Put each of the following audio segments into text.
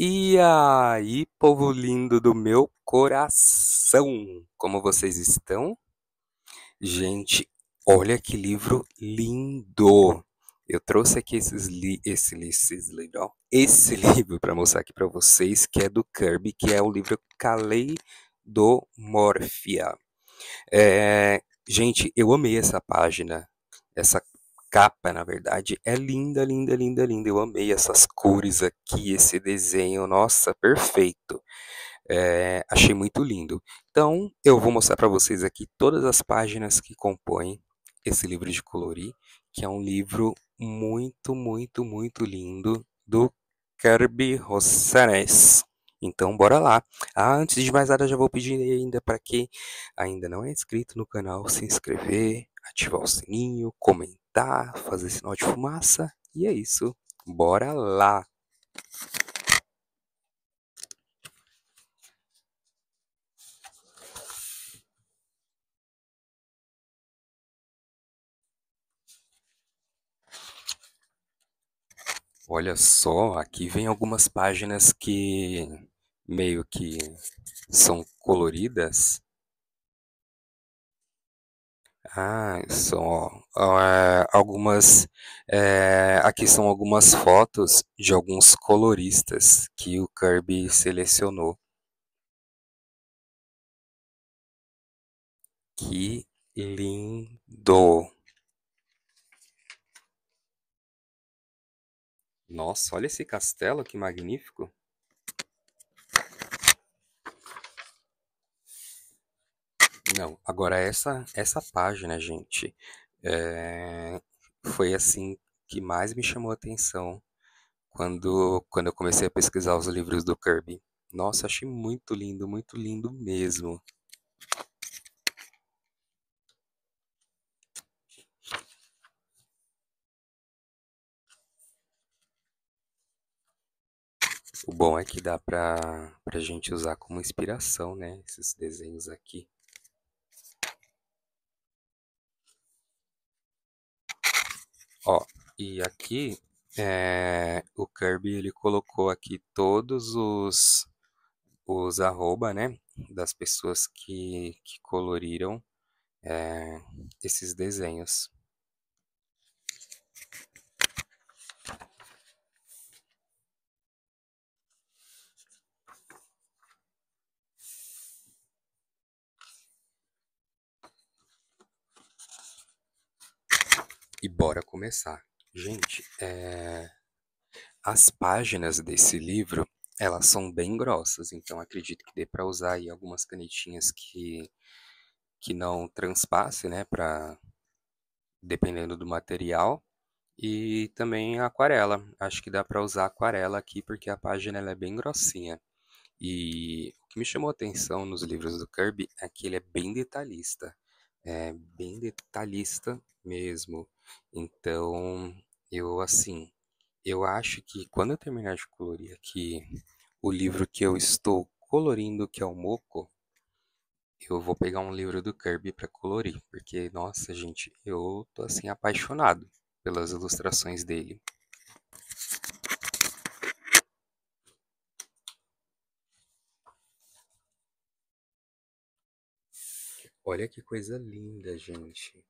E aí, povo lindo do meu coração, como vocês estão? Gente, olha que livro lindo! Eu trouxe aqui esses li esse, li esses li ó, esse livro para mostrar aqui para vocês, que é do Kirby, que é o livro Caleidomorfia. É, gente, eu amei essa página, essa capa, na verdade, é linda, linda, linda, linda. Eu amei essas cores aqui, esse desenho, nossa, perfeito. É, achei muito lindo. Então, eu vou mostrar para vocês aqui todas as páginas que compõem esse livro de colorir, que é um livro muito, muito, muito lindo do Kirby Rossanes. Então, bora lá. Ah, antes de mais nada, já vou pedir ainda para quem ainda não é inscrito no canal se inscrever, ativar o sininho, comentar Tá, fazer sinal de fumaça. E é isso. Bora lá! Olha só, aqui vem algumas páginas que meio que são coloridas ah, são ó, é, algumas. é, aqui são algumas fotos de alguns coloristas que o Kirby selecionou. Que lindo! Nossa, olha esse castelo, que magnífico! Não, agora essa essa página, gente, é, foi assim que mais me chamou a atenção quando, quando eu comecei a pesquisar os livros do Kirby. Nossa, achei muito lindo, muito lindo mesmo. O bom é que dá para a gente usar como inspiração, né? Esses desenhos aqui. Ó, e aqui é, o Kirby ele colocou aqui todos os os arroba, né, das pessoas que, que coloriram é, esses desenhos. bora começar. Gente, é... as páginas desse livro elas são bem grossas, então acredito que dê para usar aí algumas canetinhas que que não transpasse, né, para dependendo do material e também aquarela. Acho que dá para usar aquarela aqui porque a página ela é bem grossinha. E o que me chamou a atenção nos livros do Kirby é que ele é bem detalhista é, bem detalhista mesmo. Então, eu assim, eu acho que quando eu terminar de colorir aqui o livro que eu estou colorindo, que é o Moco, eu vou pegar um livro do Kirby para colorir, porque nossa, gente, eu tô assim apaixonado pelas ilustrações dele. Olha que coisa linda, gente.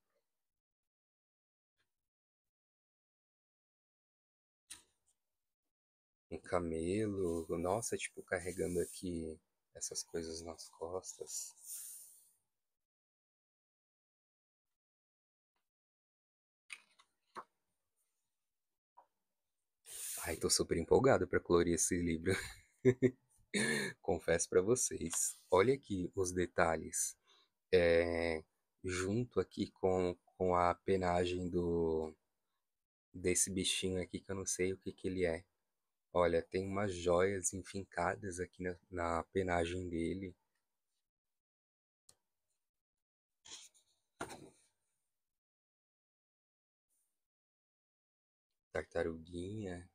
Um camelo, nossa, tipo carregando aqui essas coisas nas costas. Ai, tô super empolgado para colorir esse livro. Confesso para vocês. Olha aqui os detalhes é, junto aqui com, com a penagem do desse bichinho aqui que eu não sei o que, que ele é. Olha, tem umas joias enfincadas aqui na, na penagem dele. Tartaruguinha.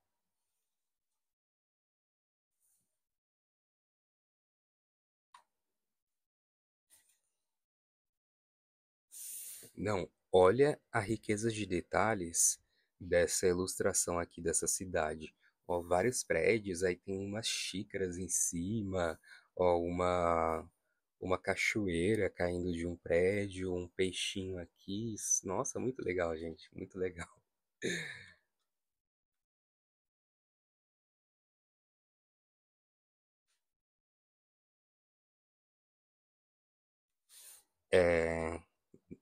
Não, olha a riqueza de detalhes dessa ilustração aqui dessa cidade. Ó, vários prédios, aí tem umas xícaras em cima, ó, uma uma cachoeira caindo de um prédio, um peixinho aqui. Nossa, muito legal, gente, muito legal. É,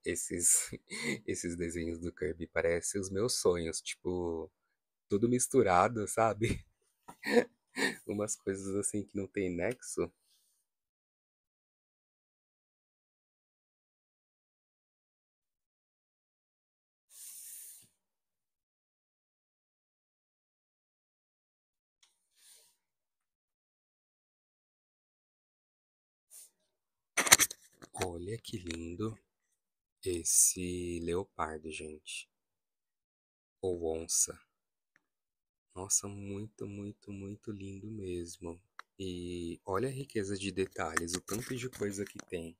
esses, esses desenhos do Kirby. parecem os meus sonhos, tipo, tudo misturado, sabe? Umas coisas assim que não tem nexo. Olha que lindo. Esse leopardo, gente. Ou onça. Nossa, muito, muito, muito lindo mesmo. E olha a riqueza de detalhes, o tanto de coisa que tem.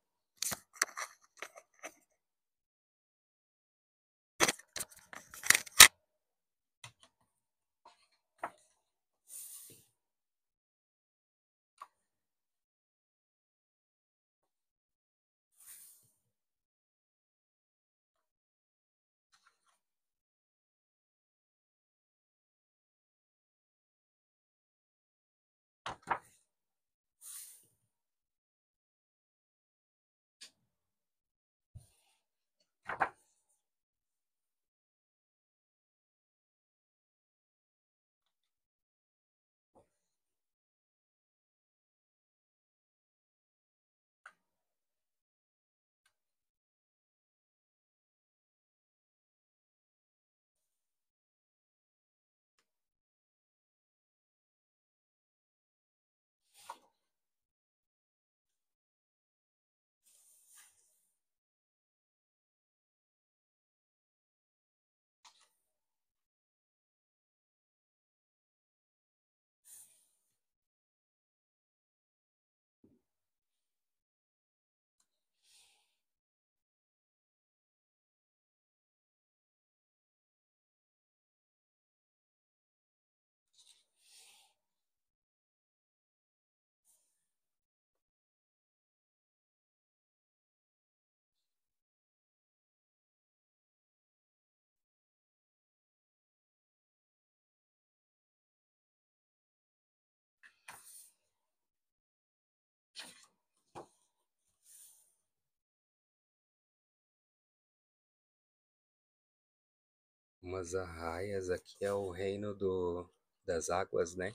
algumas arraias. Aqui é o reino do, das águas, né?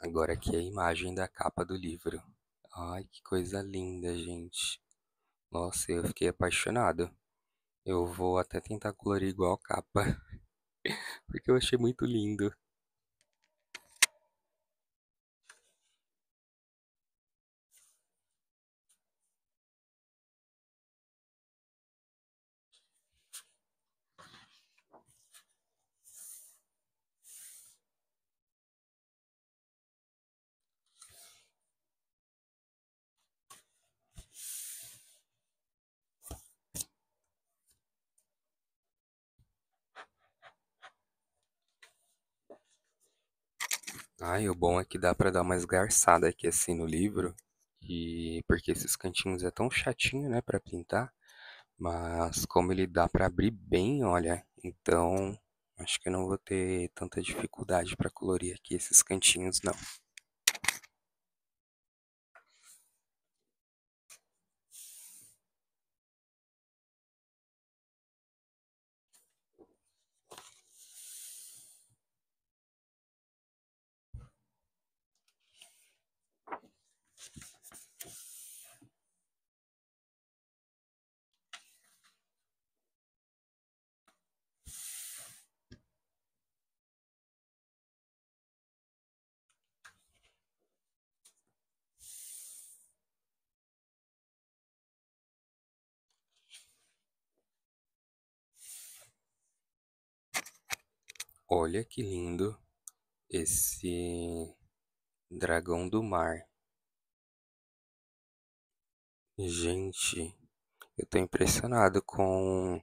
Agora aqui é a imagem da capa do livro. Ai, que coisa linda, gente. Nossa, eu fiquei apaixonado. Eu vou até tentar colorir igual a capa, porque eu achei muito lindo. Ah, e o bom é que dá pra dar uma esgarçada aqui assim no livro. E porque esses cantinhos é tão chatinho, né, para pintar, mas como ele dá para abrir bem, olha, então acho que eu não vou ter tanta dificuldade para colorir aqui esses cantinhos não. Olha que lindo esse dragão do mar. Gente, eu estou impressionado com,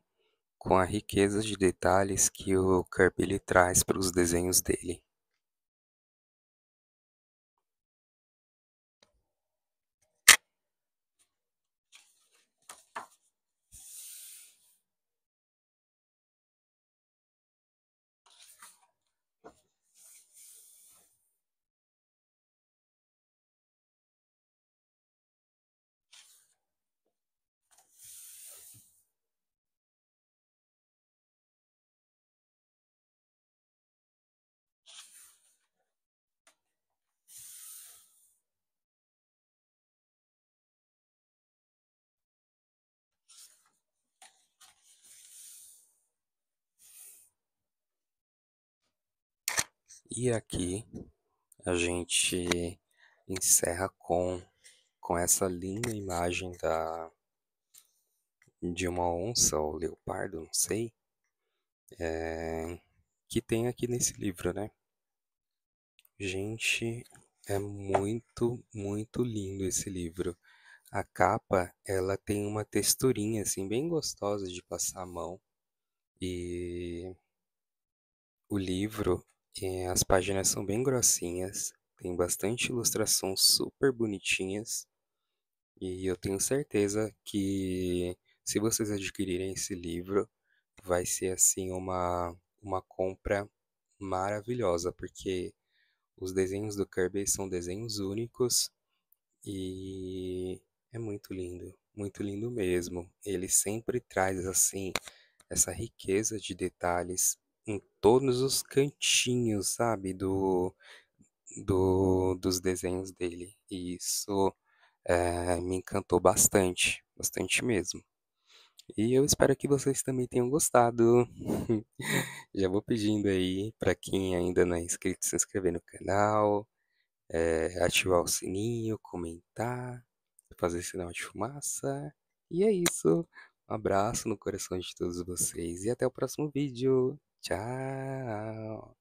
com a riqueza de detalhes que o Kirby traz para os desenhos dele. E aqui a gente encerra com, com essa linda imagem da de uma onça ou leopardo, não sei, é, que tem aqui nesse livro, né? Gente, é muito, muito lindo esse livro. A capa, ela tem uma texturinha assim bem gostosa de passar a mão. E o livro, é, as páginas são bem grossinhas, tem bastante ilustração super bonitinhas. E eu tenho certeza que se vocês adquirirem esse livro, vai ser assim uma, uma compra maravilhosa, porque os desenhos do Kirby são desenhos únicos e é muito lindo, muito lindo mesmo. Ele sempre traz assim essa riqueza de detalhes em todos os cantinhos, sabe, do, do dos desenhos dele. E isso é, me encantou bastante, bastante mesmo. E eu espero que vocês também tenham gostado. Já vou pedindo aí para quem ainda não é inscrito se inscrever no canal, é, ativar o sininho, comentar, fazer sinal de fumaça. E é isso. Um abraço no coração de todos vocês e até o próximo vídeo. Ciao.